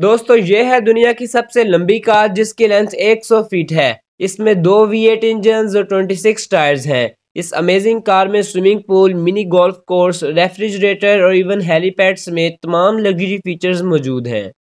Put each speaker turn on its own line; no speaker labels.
दोस्तों ये है दुनिया की सबसे लंबी कार जिसकी लेंथ 100 फीट है इसमें दो वी एट इंजन और 26 टायर्स हैं इस अमेजिंग कार में swimming pool mini golf course refrigerator और इवन हेलीपैड समेत तमाम लग्जरी फीचर्स मौजूद हैं